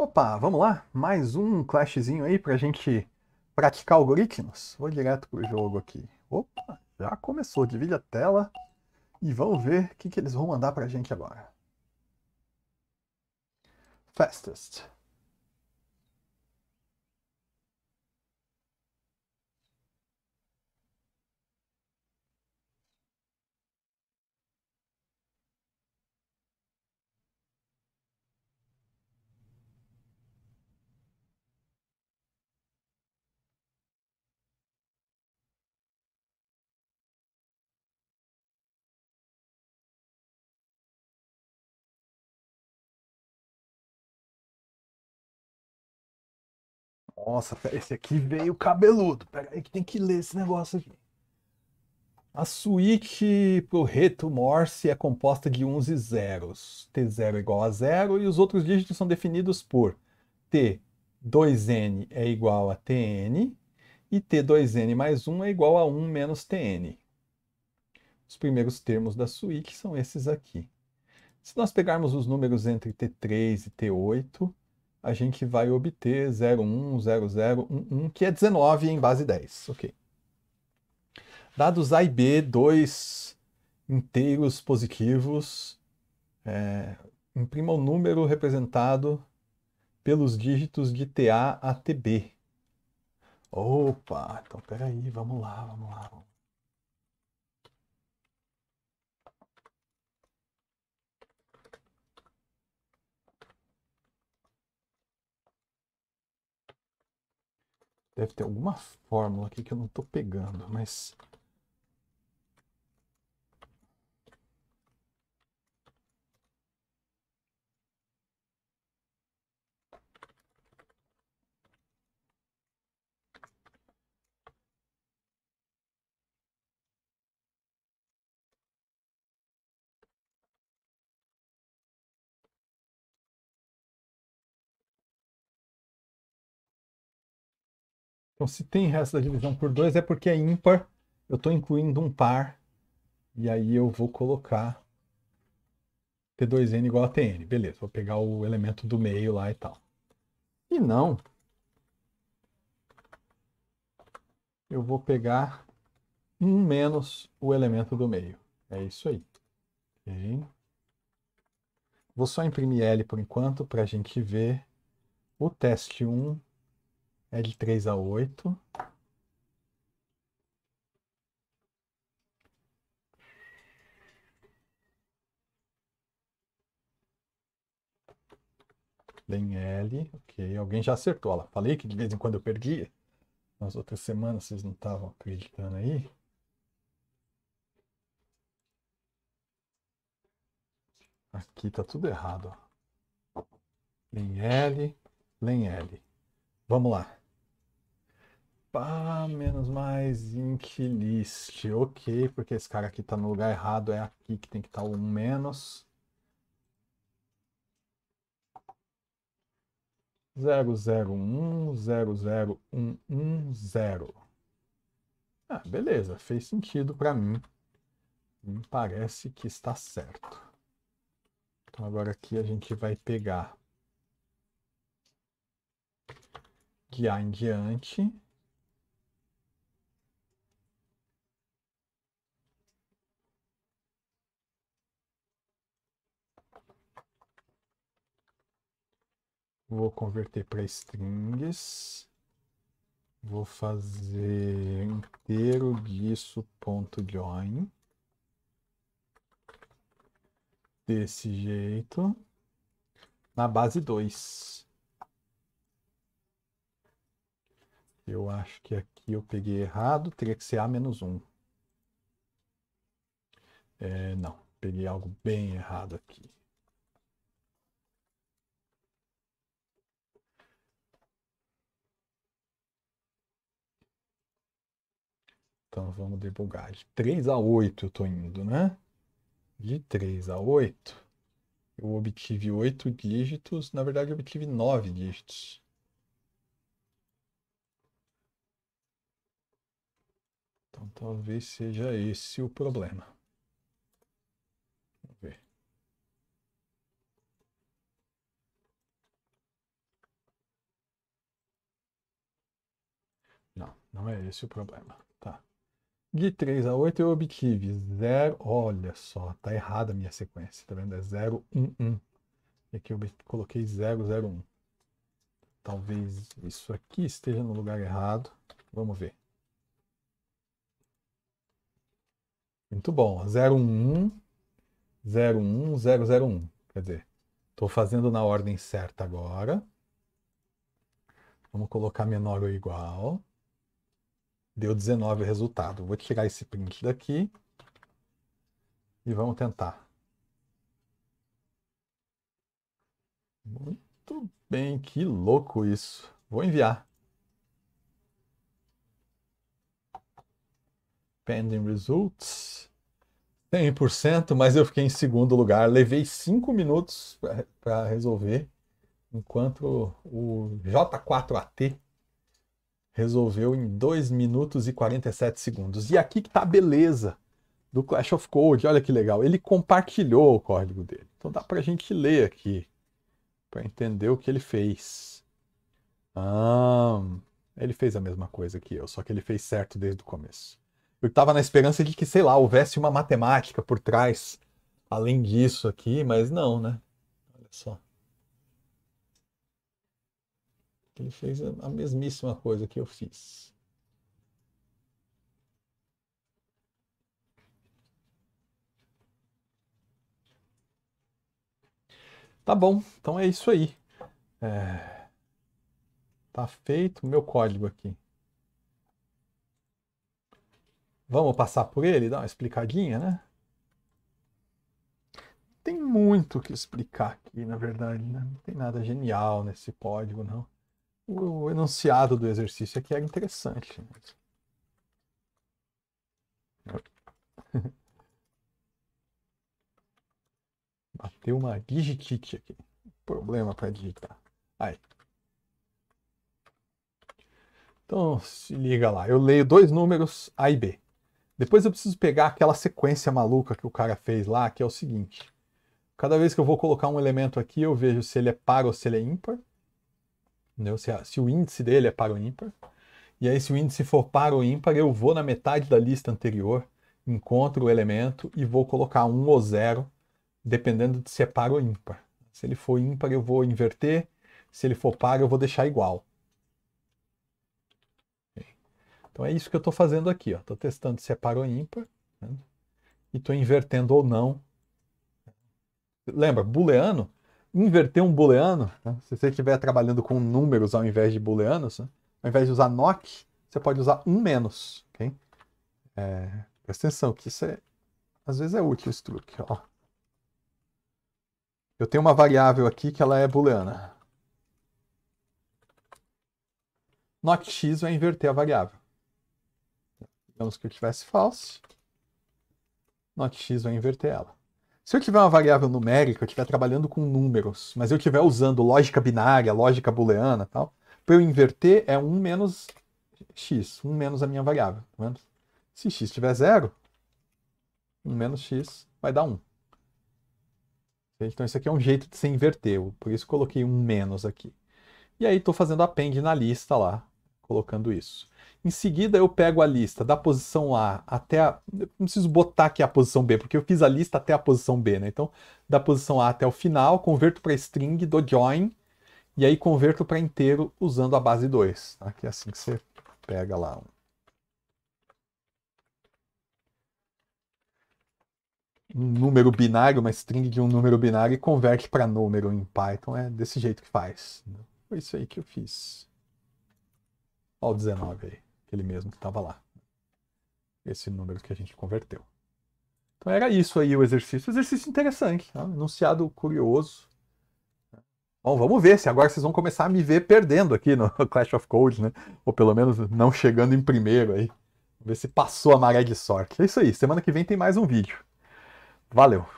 Opa, vamos lá? Mais um clashzinho aí pra gente praticar algoritmos. Vou direto pro jogo aqui. Opa, já começou. Divide a tela e vamos ver o que, que eles vão mandar pra gente agora. Fastest. Nossa, esse aqui veio cabeludo. Pera aí que tem que ler esse negócio aqui. A suíte pro reto Morse é composta de uns e zeros. T0 é igual a zero e os outros dígitos são definidos por T2N é igual a TN e T2N mais 1 é igual a 1 menos TN. Os primeiros termos da suíte são esses aqui. Se nós pegarmos os números entre T3 e T8, a gente vai obter 010011, que é 19 em base 10. Ok. Dados A e B, dois inteiros positivos, é, imprima o número representado pelos dígitos de TA a TB. Opa, então peraí, vamos lá, vamos lá. Vamos lá. Deve ter alguma fórmula aqui que eu não estou pegando, mas Então, se tem resto da divisão por 2, é porque é ímpar. Eu estou incluindo um par. E aí eu vou colocar T2N igual a Tn. Beleza, vou pegar o elemento do meio lá e tal. E não. Eu vou pegar 1 um menos o elemento do meio. É isso aí. Okay. Vou só imprimir L por enquanto para a gente ver o teste 1 é de 3 a 8. Lem L, ok. Alguém já acertou. Olha lá. Falei que de vez em quando eu perdia. Nas outras semanas vocês não estavam acreditando aí. Aqui tá tudo errado. Ó. Lem L, Lem L. Vamos lá. Opa, menos mais inklist. Ok, porque esse cara aqui tá no lugar errado, é aqui que tem que estar tá um menos. zero zero um zero zero um um zero Ah, beleza, fez sentido para mim. Me parece que está certo. Então agora aqui a gente vai pegar de em diante. Vou converter para strings. Vou fazer inteiro disso ponto join. Desse jeito. Na base 2. Eu acho que aqui eu peguei errado. Teria que ser A-1. menos É, não, peguei algo bem errado aqui. Então vamos debugar. De 3 a 8 eu estou indo, né? De 3 a 8, eu obtive 8 dígitos. Na verdade, eu obtive 9 dígitos. Então talvez seja esse o problema. Vamos ver. Não, não é esse o problema. De 3 a 8 eu obtive 0. Olha só, tá errada a minha sequência, tá vendo? É 0, 1, 1. E aqui eu coloquei 0, 0, 1. Talvez isso aqui esteja no lugar errado. Vamos ver. Muito bom. 0, 0, 1, 1, 0, 0, 1. Quer dizer, estou fazendo na ordem certa agora. Vamos colocar menor ou igual. Deu 19 o resultado. Vou tirar esse print daqui e vamos tentar. Muito bem, que louco isso. Vou enviar. Pending results. 100%, mas eu fiquei em segundo lugar. Levei 5 minutos para resolver, enquanto o J4AT resolveu em 2 minutos e 47 segundos. E aqui que tá a beleza do Clash of Code, olha que legal. Ele compartilhou o código dele. Então dá pra gente ler aqui, para entender o que ele fez. Ah, ele fez a mesma coisa que eu, só que ele fez certo desde o começo. Eu estava na esperança de que, sei lá, houvesse uma matemática por trás, além disso aqui, mas não, né? Olha só. Ele fez a mesmíssima coisa que eu fiz. Tá bom, então é isso aí. É... Tá feito o meu código aqui. Vamos passar por ele, dar uma explicadinha, né? Tem muito o que explicar aqui, na verdade, né? Não tem nada genial nesse código, não o enunciado do exercício aqui é interessante. Bateu uma digitite aqui. Problema para digitar. Aí. Então, se liga lá. Eu leio dois números A e B. Depois eu preciso pegar aquela sequência maluca que o cara fez lá, que é o seguinte. Cada vez que eu vou colocar um elemento aqui, eu vejo se ele é par ou se ele é ímpar entendeu? Se, a, se o índice dele é par ou ímpar. E aí, se o índice for par ou ímpar, eu vou na metade da lista anterior, encontro o elemento e vou colocar 1 ou 0, dependendo de se é par ou ímpar. Se ele for ímpar, eu vou inverter. Se ele for par, eu vou deixar igual. Então é isso que eu estou fazendo aqui. Estou testando se é par ou ímpar. Né? E estou invertendo ou não. Lembra, booleano inverter um booleano, né? se você estiver trabalhando com números ao invés de booleanos, né? ao invés de usar NOC, você pode usar um menos, ok? É, presta atenção que isso é, às vezes é útil esse truque, ó. Eu tenho uma variável aqui que ela é booleana. NOT x vai inverter a variável. Digamos que eu tivesse falso. NOT x vai inverter ela. Se eu tiver uma variável numérica, eu estiver trabalhando com números, mas eu estiver usando lógica binária, lógica booleana tal, para eu inverter é 1 menos x, 1 menos a minha variável. Tá se x tiver zero, 1 menos x vai dar 1. Então isso aqui é um jeito de se inverter, por isso coloquei um menos aqui. E aí estou fazendo append na lista lá, colocando isso. Em seguida, eu pego a lista da posição A até a. Eu não preciso botar que a posição B, porque eu fiz a lista até a posição B, né? Então, da posição A até o final, converto para string, do join, e aí converto para inteiro usando a base 2. Tá? Que é assim que você pega lá. Um número binário, uma string de um número binário e converte para número em Python. É desse jeito que faz. Foi isso aí que eu fiz. Olha o 19 aí, aquele mesmo que estava lá. Esse número que a gente converteu. Então era isso aí o exercício. Exercício interessante, tá? enunciado curioso. Bom, vamos ver se agora vocês vão começar a me ver perdendo aqui no Clash of Codes, né? Ou pelo menos não chegando em primeiro aí. Vamos ver se passou a maré de sorte. É isso aí, semana que vem tem mais um vídeo. Valeu!